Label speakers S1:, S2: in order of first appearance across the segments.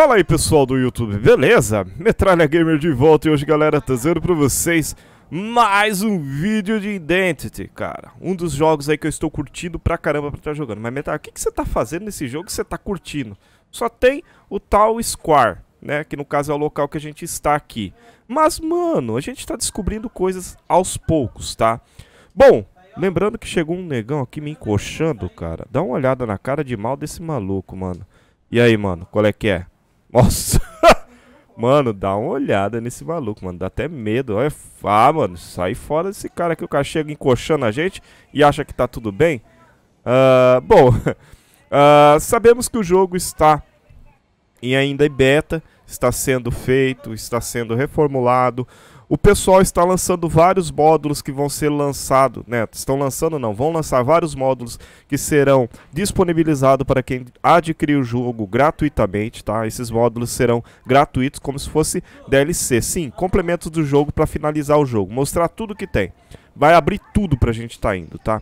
S1: Fala aí pessoal do YouTube, beleza? Metralha Gamer de volta e hoje galera trazendo pra vocês mais um vídeo de Identity, cara Um dos jogos aí que eu estou curtindo pra caramba pra estar tá jogando Mas Metralha, o que, que você tá fazendo nesse jogo que você tá curtindo? Só tem o tal Square, né? Que no caso é o local que a gente está aqui Mas mano, a gente tá descobrindo coisas aos poucos, tá? Bom, lembrando que chegou um negão aqui me encoxando, cara Dá uma olhada na cara de mal desse maluco, mano e aí, mano, qual é que é? Nossa. Mano, dá uma olhada nesse maluco, mano. Dá até medo. Olha, ah, mano, sai fora desse cara que O cara chega encoxando a gente e acha que tá tudo bem. Uh, bom, uh, sabemos que o jogo está em ainda em beta. Está sendo feito, está sendo reformulado. O pessoal está lançando vários módulos que vão ser lançados, né? Estão lançando não, vão lançar vários módulos que serão disponibilizados para quem adquirir o jogo gratuitamente, tá? Esses módulos serão gratuitos como se fosse DLC, sim, complementos do jogo para finalizar o jogo, mostrar tudo que tem. Vai abrir tudo para a gente estar tá indo, tá?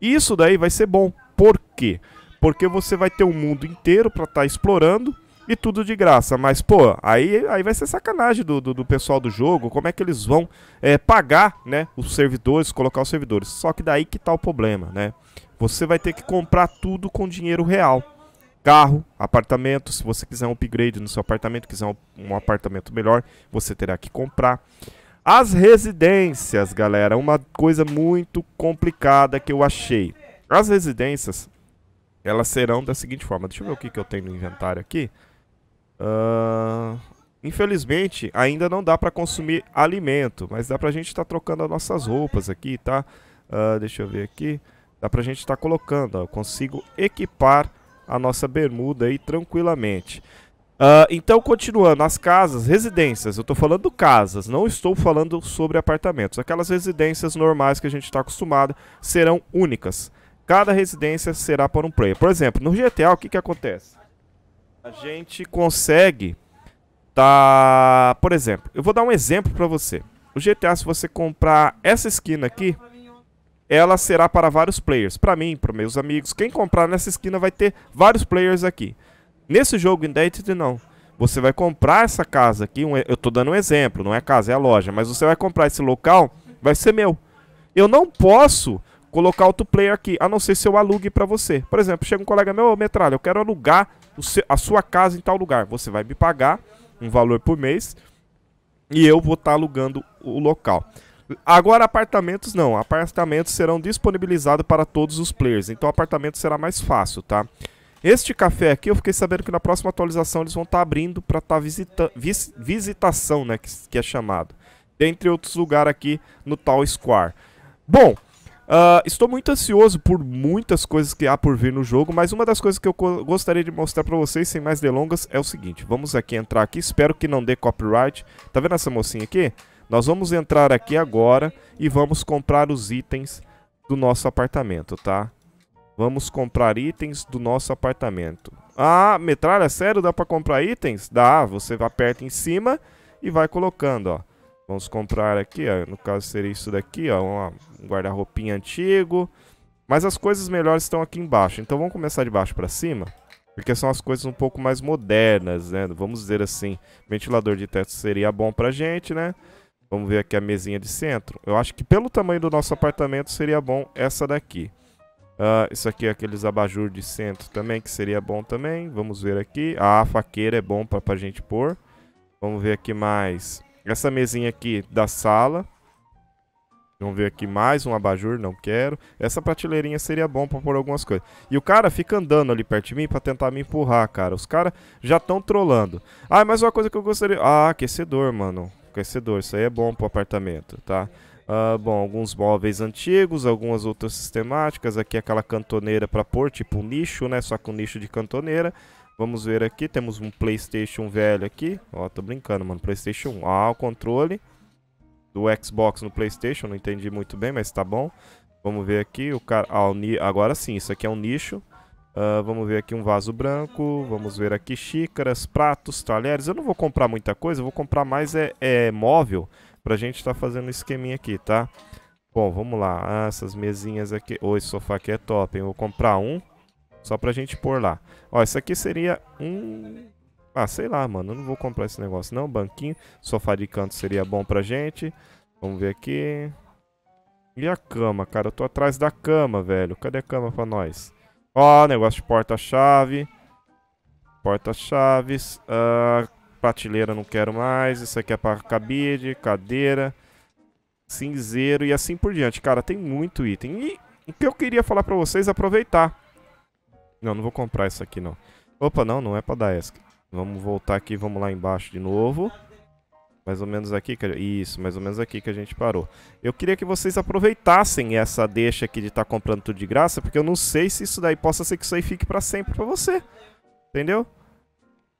S1: E isso daí vai ser bom. Por quê? Porque você vai ter o um mundo inteiro para estar tá explorando e tudo de graça. Mas, pô, aí, aí vai ser sacanagem do, do, do pessoal do jogo, como é que eles vão é, pagar, né, os servidores, colocar os servidores. Só que daí que tá o problema, né? Você vai ter que comprar tudo com dinheiro real carro, apartamento. Se você quiser um upgrade no seu apartamento, quiser um, um, apartamento melhor, você terá que comprar. As residências, galera, uma coisa muito complicada que eu achei. As residências, elas serão da seguinte forma. Deixa eu ver o que, que eu tenho no inventário aqui. Uh, infelizmente, ainda não dá para consumir alimento, mas dá para a gente estar tá trocando as nossas roupas aqui, tá? Uh, deixa eu ver aqui. Dá para a gente estar tá colocando, ó, eu consigo equipar a nossa bermuda aí tranquilamente. Uh, então, continuando, as casas, residências, eu estou falando casas, não estou falando sobre apartamentos. Aquelas residências normais que a gente está acostumado serão únicas. Cada residência será para um player. Por exemplo, no GTA, o que, que acontece? a gente consegue tá, por exemplo, eu vou dar um exemplo para você. O GTA se você comprar essa esquina aqui, ela será para vários players, para mim, para meus amigos, quem comprar nessa esquina vai ter vários players aqui. Nesse jogo Identity não. Você vai comprar essa casa aqui, um, eu tô dando um exemplo, não é casa, é a loja, mas você vai comprar esse local, vai ser meu. Eu não posso colocar outro player aqui, a não ser se eu alugue para você. Por exemplo, chega um colega meu, Metralha, eu quero alugar seu, a sua casa em tal lugar. Você vai me pagar um valor por mês e eu vou estar tá alugando o local. Agora, apartamentos não. Apartamentos serão disponibilizados para todos os players. Então, apartamento será mais fácil, tá? Este café aqui, eu fiquei sabendo que na próxima atualização eles vão estar tá abrindo para estar tá visita vis visitação, né? Que, que é chamado. Dentre outros lugares aqui no tal Square. Bom, Uh, estou muito ansioso por muitas coisas que há por vir no jogo, mas uma das coisas que eu gostaria de mostrar para vocês, sem mais delongas, é o seguinte. Vamos aqui entrar aqui, espero que não dê copyright. Tá vendo essa mocinha aqui? Nós vamos entrar aqui agora e vamos comprar os itens do nosso apartamento, tá? Vamos comprar itens do nosso apartamento. Ah, metralha, sério? Dá pra comprar itens? Dá, você aperta em cima e vai colocando, ó. Vamos comprar aqui, ó, no caso seria isso daqui, ó, um guarda-roupinha antigo. Mas as coisas melhores estão aqui embaixo, então vamos começar de baixo para cima, porque são as coisas um pouco mais modernas, né? Vamos dizer assim, ventilador de teto seria bom pra gente, né? Vamos ver aqui a mesinha de centro. Eu acho que pelo tamanho do nosso apartamento seria bom essa daqui. Uh, isso aqui é aqueles abajur de centro também, que seria bom também. Vamos ver aqui. Ah, a faqueira é bom pra, pra gente pôr. Vamos ver aqui mais. Essa mesinha aqui da sala. Vamos ver aqui mais um abajur, não quero. Essa prateleirinha seria bom pra pôr algumas coisas. E o cara fica andando ali perto de mim pra tentar me empurrar, cara. Os caras já estão trolando. Ah, mais uma coisa que eu gostaria... Ah, aquecedor, mano. Aquecedor, isso aí é bom pro apartamento, tá? Ah, bom, alguns móveis antigos, algumas outras sistemáticas. Aqui aquela cantoneira pra pôr, tipo um nicho, né? Só com nicho de cantoneira. Vamos ver aqui, temos um Playstation velho aqui. Ó, tô brincando, mano. Playstation 1. Ah, o controle do Xbox no Playstation, não entendi muito bem, mas tá bom. Vamos ver aqui, o cara... Ah, o ni... agora sim, isso aqui é um nicho. Uh, vamos ver aqui um vaso branco, vamos ver aqui xícaras, pratos, talheres. Eu não vou comprar muita coisa, eu vou comprar mais é, é móvel pra gente estar tá fazendo um esqueminha aqui, tá? Bom, vamos lá. Ah, essas mesinhas aqui. Oh, esse sofá aqui é top, hein? Eu vou comprar um. Só pra gente pôr lá. Ó, isso aqui seria um... Ah, sei lá, mano. Eu não vou comprar esse negócio, não. Banquinho. Sofá de canto seria bom pra gente. Vamos ver aqui. E a cama, cara? Eu tô atrás da cama, velho. Cadê a cama pra nós? Ó, negócio de porta-chave. Porta-chaves. Uh, prateleira não quero mais. Isso aqui é pra cabide, cadeira. Cinzeiro e assim por diante. Cara, tem muito item. E o que eu queria falar pra vocês, aproveitar. Não, não vou comprar essa aqui, não. Opa, não, não é pra dar essa. Vamos voltar aqui, vamos lá embaixo de novo. Mais ou menos aqui, que... isso, mais ou menos aqui que a gente parou. Eu queria que vocês aproveitassem essa deixa aqui de estar tá comprando tudo de graça, porque eu não sei se isso daí possa ser que isso aí fique pra sempre pra você. Entendeu?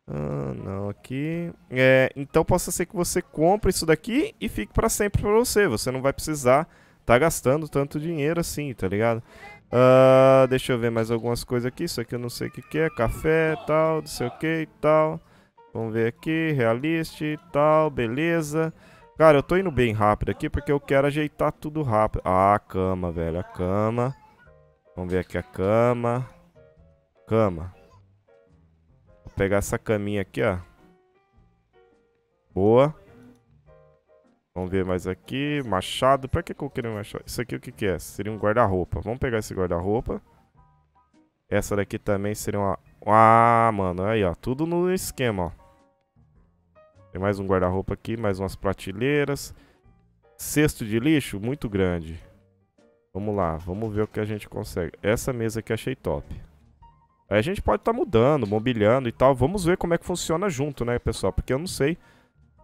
S1: Ah, não, aqui... É, então possa ser que você compre isso daqui e fique pra sempre pra você. Você não vai precisar tá gastando tanto dinheiro assim, tá ligado? Uh, deixa eu ver mais algumas coisas aqui. Isso aqui eu não sei o que, que é. Café tal, não sei o que e tal. Vamos ver aqui. Realista e tal. Beleza. Cara, eu tô indo bem rápido aqui porque eu quero ajeitar tudo rápido. Ah, a cama, velho. A cama. Vamos ver aqui a cama. Cama. Vou pegar essa caminha aqui, ó. Boa. Vamos ver mais aqui. Machado. Pra que, que eu queria um machado? Isso aqui o que, que é? Seria um guarda-roupa. Vamos pegar esse guarda-roupa. Essa daqui também seria uma... Ah, mano. Aí, ó. Tudo no esquema, ó. Tem mais um guarda-roupa aqui. Mais umas prateleiras. Cesto de lixo. Muito grande. Vamos lá. Vamos ver o que a gente consegue. Essa mesa aqui achei top. Aí a gente pode estar tá mudando, mobiliando e tal. Vamos ver como é que funciona junto, né, pessoal? Porque eu não sei.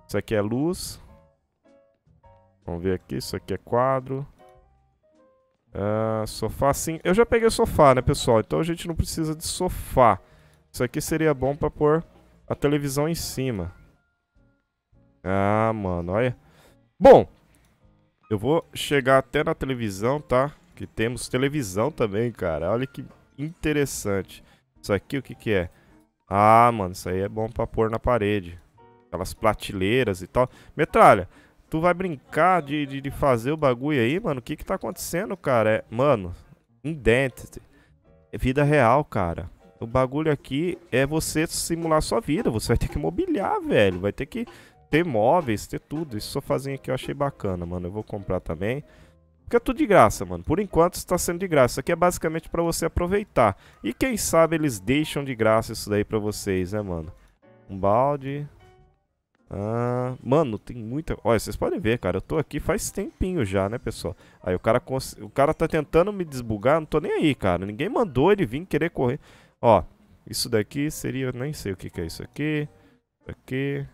S1: Isso aqui é luz. Vamos ver aqui, isso aqui é quadro. Uh, sofá sim. Eu já peguei sofá, né, pessoal? Então a gente não precisa de sofá. Isso aqui seria bom pra pôr a televisão em cima. Ah, mano, olha. Bom, eu vou chegar até na televisão, tá? Que temos televisão também, cara. Olha que interessante. Isso aqui o que que é? Ah, mano, isso aí é bom pra pôr na parede. Aquelas prateleiras e tal. Metralha, Tu vai brincar de, de, de, fazer o bagulho aí, mano? O que que tá acontecendo, cara? É, mano, indente, É vida real, cara. O bagulho aqui é você simular sua vida. Você vai ter que mobiliar, velho. Vai ter que ter móveis, ter tudo. Esse sofazinho aqui eu achei bacana, mano. Eu vou comprar também. Porque é tudo de graça, mano. Por enquanto está sendo de graça. Isso aqui é basicamente para você aproveitar. E quem sabe eles deixam de graça isso daí para vocês, né, mano? Um balde. Ah, mano, tem muita. Olha, vocês podem ver, cara. Eu tô aqui faz tempinho já, né, pessoal? Aí o cara, cons... o cara tá tentando me desbugar. Não tô nem aí, cara. Ninguém mandou ele vir querer correr. Ó, isso daqui seria. Nem sei o que, que é isso aqui. aqui.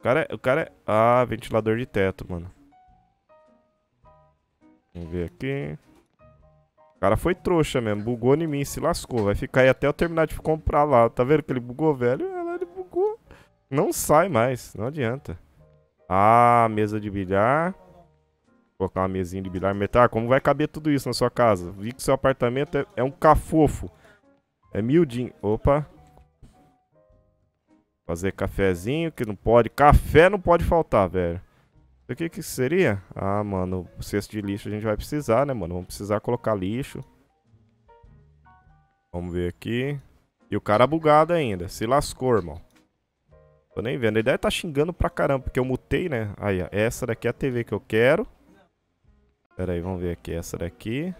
S1: O cara, é... o cara é. Ah, ventilador de teto, mano. Vamos ver aqui. O cara foi trouxa mesmo. Bugou em mim, se lascou. Vai ficar aí até eu terminar de comprar lá. Tá vendo que ele bugou, velho? É. Não sai mais, não adianta. Ah, mesa de bilhar. Vou colocar uma mesinha de bilhar. Metar, ah, como vai caber tudo isso na sua casa? Vi que seu apartamento é, é um cafofo. É miudinho. Opa. Fazer cafezinho, que não pode. Café não pode faltar, velho. O que que seria? Ah, mano, o cesto de lixo a gente vai precisar, né, mano? Vamos precisar colocar lixo. Vamos ver aqui. E o cara bugado ainda. Se lascou, irmão. Tô nem vendo. Ele deve tá xingando pra caramba, porque eu mutei, né? Aí, ó. Essa daqui é a TV que eu quero. Pera aí, vamos ver aqui. Essa daqui.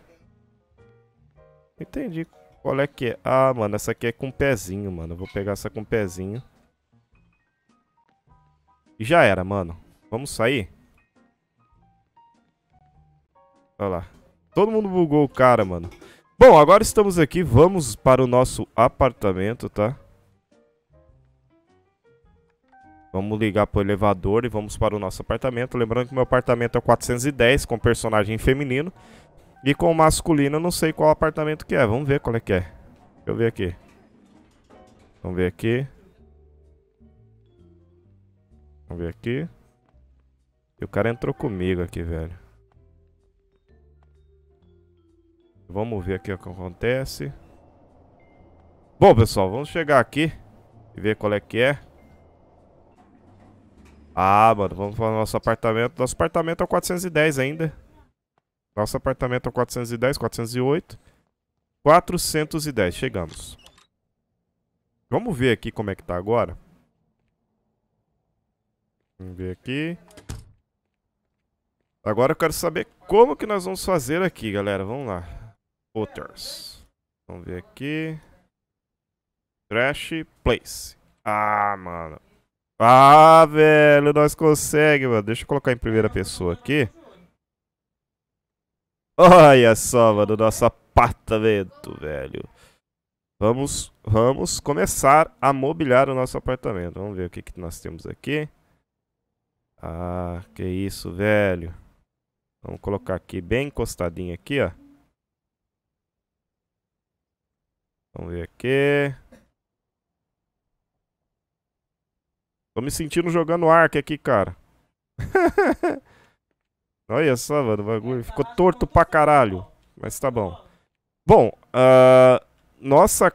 S1: Entendi qual é que é. Ah, mano, essa aqui é com pezinho, mano. Eu vou pegar essa com pezinho. E já era, mano. Vamos sair? Olha lá. Todo mundo bugou o cara, mano. Bom, agora estamos aqui. Vamos para o nosso apartamento, tá? Vamos ligar pro elevador e vamos para o nosso apartamento. Lembrando que meu apartamento é 410, com personagem feminino. E com masculino, eu não sei qual apartamento que é. Vamos ver qual é que é. Deixa eu ver aqui. Vamos ver aqui. Vamos ver aqui. E o cara entrou comigo aqui, velho. Vamos ver aqui o que acontece. Bom, pessoal, vamos chegar aqui e ver qual é que é. Ah, mano, vamos para do nosso apartamento. Nosso apartamento é o 410 ainda. Nosso apartamento é o 410, 408. 410, chegamos. Vamos ver aqui como é que tá agora. Vamos ver aqui. Agora eu quero saber como que nós vamos fazer aqui, galera. Vamos lá. Others. Vamos ver aqui. Trash Place. Ah, mano. Ah, velho, nós consegue, mano. Deixa eu colocar em primeira pessoa aqui. Olha só, mano, nosso apartamento, velho. Vamos, vamos começar a mobiliar o nosso apartamento. Vamos ver o que, que nós temos aqui. Ah, que isso, velho. Vamos colocar aqui bem encostadinho aqui, ó. Vamos ver aqui. Tô me sentindo jogando Ark aqui, cara. Olha só, mano, o bagulho ficou torto pra caralho. Mas tá bom. Bom, uh, nossa...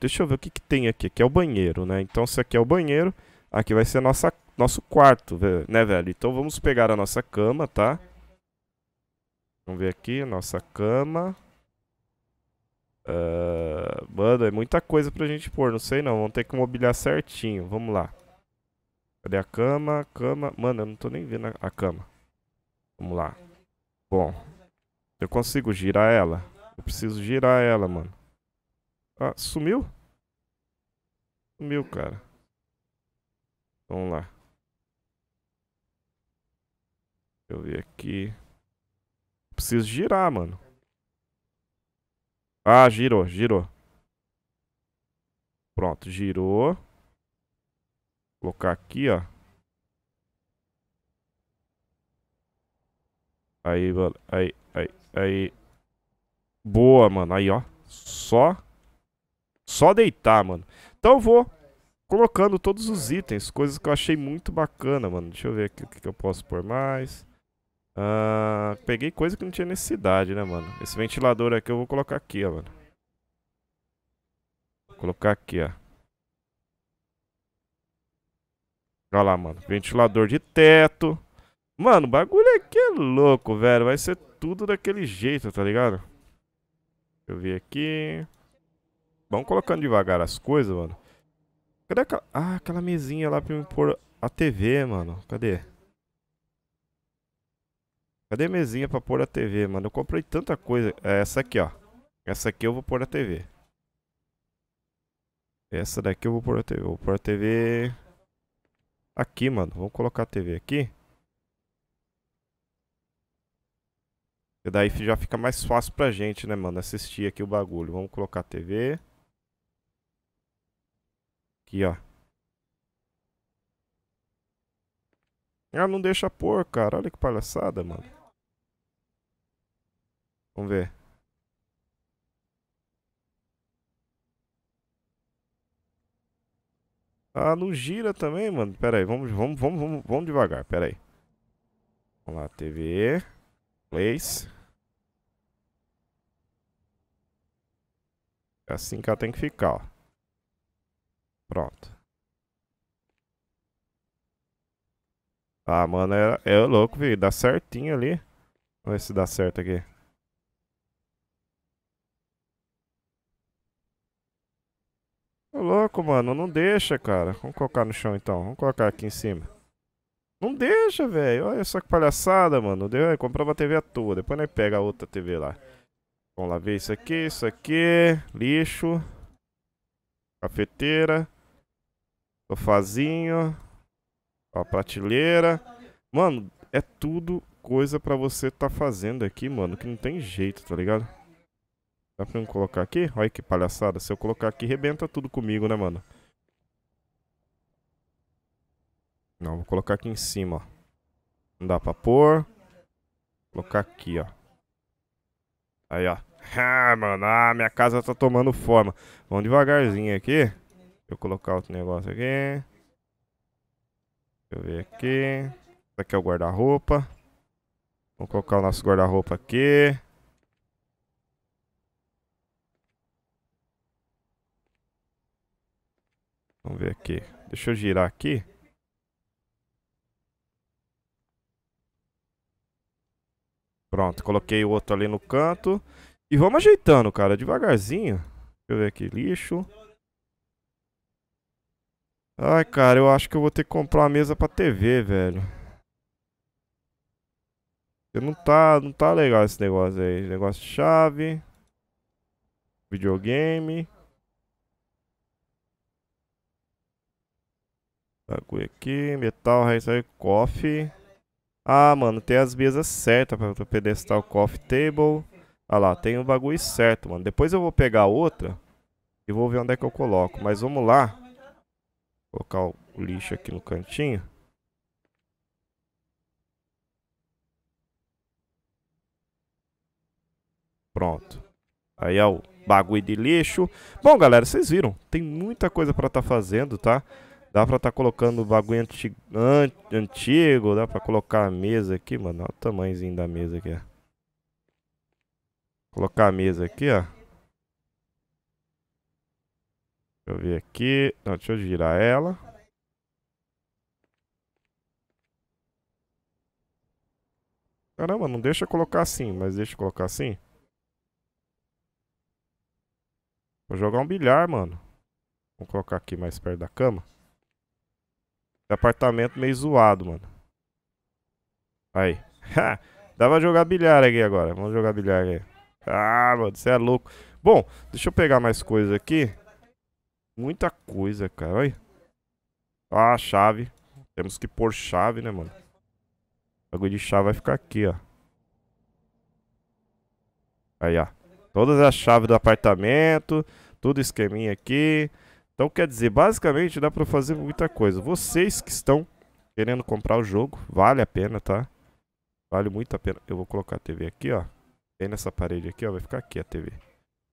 S1: Deixa eu ver o que, que tem aqui. Aqui é o banheiro, né? Então, se aqui é o banheiro, aqui vai ser nossa, nosso quarto, né, velho? Então, vamos pegar a nossa cama, tá? Vamos ver aqui, nossa cama. Uh, mano, é muita coisa pra gente pôr, não sei não. Vamos ter que mobiliar certinho, vamos lá. Cadê a cama? Cama. Mano, eu não tô nem vendo a cama. Vamos lá. Bom. Eu consigo girar ela? Eu preciso girar ela, mano. Ah, sumiu? Sumiu, cara. Vamos lá. Deixa eu ver aqui. Preciso girar, mano. Ah, girou, girou. Pronto, girou. Colocar aqui, ó. Aí, mano. Aí, aí, aí. Boa, mano. Aí, ó. Só. Só deitar, mano. Então eu vou colocando todos os itens. Coisas que eu achei muito bacana, mano. Deixa eu ver aqui o que, que eu posso pôr mais. Ah, peguei coisa que não tinha necessidade, né, mano? Esse ventilador aqui eu vou colocar aqui, ó, mano. Vou colocar aqui, ó. Olha lá, mano. Ventilador de teto. Mano, o bagulho aqui é, é louco, velho. Vai ser tudo daquele jeito, tá ligado? Deixa eu ver aqui. Vamos colocando devagar as coisas, mano. Cadê aquela... Ah, aquela mesinha lá pra me pôr a TV, mano. Cadê? Cadê a mesinha pra pôr a TV, mano? Eu comprei tanta coisa. É essa aqui, ó. Essa aqui eu vou pôr a TV. Essa daqui eu vou pôr a TV. Vou pôr a TV... Aqui, mano. Vamos colocar a TV aqui. E daí já fica mais fácil pra gente, né, mano? Assistir aqui o bagulho. Vamos colocar a TV. Aqui, ó. Ah, não deixa pôr, cara. Olha que palhaçada, mano. Vamos ver. Ah, não gira também, mano. Pera aí, vamos, vamos, vamos, vamos, vamos devagar, pera aí. Vamos lá, TV, place. É assim que ela tem que ficar, ó. Pronto. Ah, mano, é, é louco, viu? Dá certinho ali. Vamos ver se dá certo aqui. Ô louco, mano, não deixa, cara. Vamos colocar no chão então. Vamos colocar aqui em cima. Não deixa, velho. Olha só que palhaçada, mano. Deu, comprou uma TV à toa. Depois nós pega a outra TV lá. Vamos lá ver isso aqui, isso aqui. Lixo. Cafeteira. Sofazinho. Ó, prateleira. Mano, é tudo coisa pra você tá fazendo aqui, mano. Que não tem jeito, tá ligado? Dá pra eu colocar aqui? Olha que palhaçada. Se eu colocar aqui, rebenta tudo comigo, né, mano? Não, vou colocar aqui em cima, ó. Não dá pra pôr. Vou colocar aqui, ó. Aí, ó. Ah, mano, ah, minha casa tá tomando forma. Vamos devagarzinho aqui. Deixa eu colocar outro negócio aqui. Deixa eu ver aqui. Esse aqui é o guarda-roupa. Vamos colocar o nosso guarda-roupa aqui. Vamos ver aqui. Deixa eu girar aqui. Pronto, coloquei o outro ali no canto. E vamos ajeitando, cara, devagarzinho. Deixa eu ver aqui, lixo. Ai, cara, eu acho que eu vou ter que comprar uma mesa pra TV, velho. Não tá, não tá legal esse negócio aí. Negócio de chave. Videogame. Bagulho aqui, metal, raiz, coffee. Ah, mano, tem as mesas certas pra pedestal coffee table. Ah lá, tem o bagulho certo, mano. Depois eu vou pegar outra e vou ver onde é que eu coloco. Mas vamos lá. Vou colocar o lixo aqui no cantinho. Pronto. Aí é o bagulho de lixo. Bom, galera, vocês viram. Tem muita coisa pra estar tá fazendo, tá? Dá pra tá colocando bagulho anti antigo, dá pra colocar a mesa aqui, mano. Olha o tamanhozinho da mesa aqui, ó. Colocar a mesa aqui, ó. Deixa eu ver aqui. Não, deixa eu girar ela. Caramba, não deixa colocar assim, mas deixa eu colocar assim. Vou jogar um bilhar, mano. Vou colocar aqui mais perto da cama apartamento meio zoado, mano. Aí. Dá pra jogar bilhar aqui agora. Vamos jogar bilhar aqui. Ah, mano, você é louco. Bom, deixa eu pegar mais coisa aqui. Muita coisa, cara. Olha. Ah, chave. Temos que pôr chave, né, mano? O bagulho de chave vai ficar aqui, ó. Aí, ó. Todas as chaves do apartamento. Tudo esqueminha aqui. Então, quer dizer, basicamente dá para fazer muita coisa. Vocês que estão querendo comprar o jogo, vale a pena, tá? Vale muito a pena. Eu vou colocar a TV aqui, ó. Bem nessa parede aqui, ó. Vai ficar aqui a TV.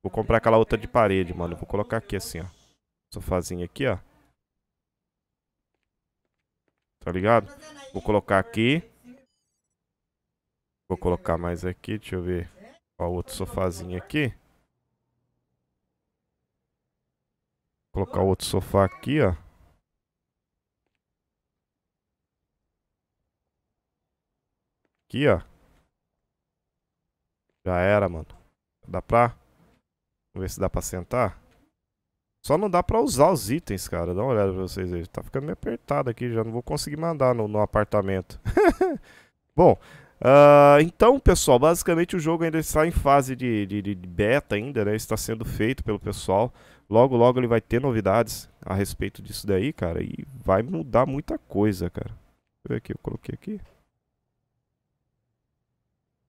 S1: Vou comprar aquela outra de parede, mano. Vou colocar aqui assim, ó. Sofazinho aqui, ó. Tá ligado? Vou colocar aqui. Vou colocar mais aqui. Deixa eu ver. Ó, outro sofazinho aqui. Colocar outro sofá aqui, ó. Aqui, ó. Já era, mano. Dá pra... Vamos ver se dá pra sentar. Só não dá pra usar os itens, cara. Dá uma olhada pra vocês aí. Tá ficando meio apertado aqui. Já não vou conseguir mandar no, no apartamento. Bom, uh, então, pessoal, basicamente o jogo ainda está em fase de, de, de beta ainda, né? Está sendo feito pelo pessoal. Logo, logo ele vai ter novidades a respeito disso daí, cara. E vai mudar muita coisa, cara. Deixa eu ver aqui, eu coloquei aqui.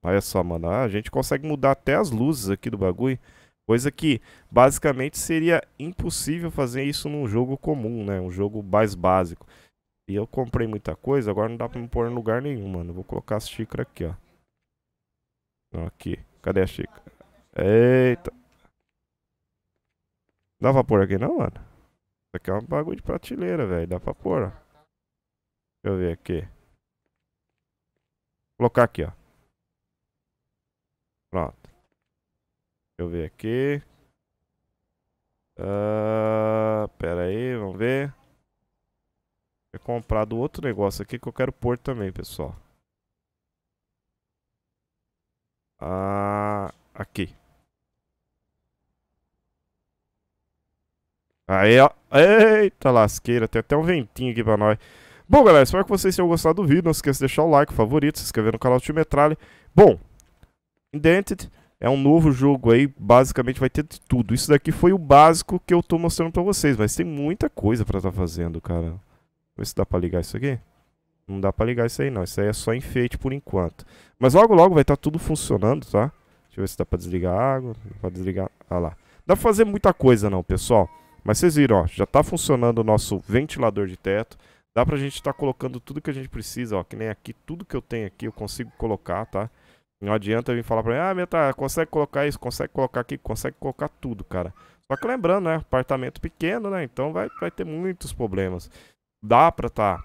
S1: Olha só, mano. Ah, a gente consegue mudar até as luzes aqui do bagulho. Coisa que basicamente seria impossível fazer isso num jogo comum, né? Um jogo mais básico. E eu comprei muita coisa, agora não dá pra me pôr em lugar nenhum, mano. Vou colocar as xícaras aqui, ó. Aqui. Cadê a xícara? Eita. Dá pra pôr aqui não, mano? Isso aqui é um bagulho de prateleira, velho. Dá pra pôr, ó. Deixa eu ver aqui. Vou colocar aqui, ó. Pronto. Deixa eu ver aqui. Uh, pera aí, vamos ver. Vou comprar do outro negócio aqui que eu quero pôr também, pessoal. Aí, ó. Eita lasqueira, tem até um ventinho aqui pra nós. Bom, galera, espero que vocês tenham gostado do vídeo. Não se esqueça de deixar o like, o favorito, se inscrever no canal do Metralha. Bom, Indented é um novo jogo aí, basicamente vai ter de tudo. Isso daqui foi o básico que eu tô mostrando pra vocês, mas tem muita coisa pra tá fazendo, cara. Vê se dá pra ligar isso aqui. Não dá pra ligar isso aí não, isso aí é só enfeite por enquanto. Mas logo logo vai estar tá tudo funcionando, tá? Deixa eu ver se dá pra desligar a água, dá pra desligar... Ah lá. Dá pra fazer muita coisa não, pessoal. Mas vocês viram, ó, já está funcionando o nosso ventilador de teto. Dá para a gente estar tá colocando tudo que a gente precisa, ó. Que nem aqui, tudo que eu tenho aqui eu consigo colocar, tá? Não adianta vir falar para mim, ah, Meta, tá, consegue colocar isso, consegue colocar aqui, consegue colocar tudo, cara. Só que lembrando, né? Apartamento pequeno, né? Então vai, vai ter muitos problemas. Dá para estar tá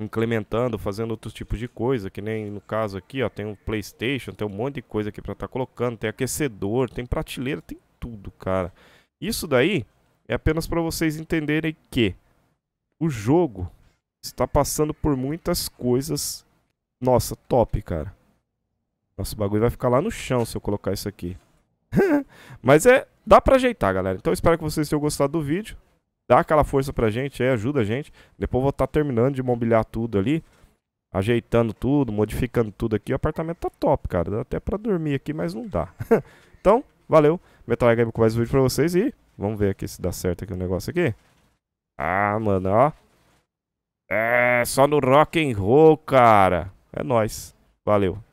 S1: implementando, fazendo outros tipos de coisa, que nem no caso aqui, ó, tem um PlayStation, tem um monte de coisa aqui para estar tá colocando, tem aquecedor, tem prateleira, tem tudo, cara. Isso daí é apenas para vocês entenderem que o jogo está passando por muitas coisas. Nossa, top, cara. Nossa, bagulho vai ficar lá no chão se eu colocar isso aqui. Mas é, dá para ajeitar, galera. Então espero que vocês tenham gostado do vídeo. Dá aquela força pra gente, é, ajuda a gente. Depois vou estar tá terminando de mobiliar tudo ali. Ajeitando tudo, modificando tudo aqui. O apartamento tá top, cara. Dá até para dormir aqui, mas não dá. então, valeu. Metal Game com mais um vídeo para vocês e Vamos ver aqui se dá certo aqui o negócio aqui. Ah, mano, ó. É, só no rock and roll, cara. É nóis. Valeu.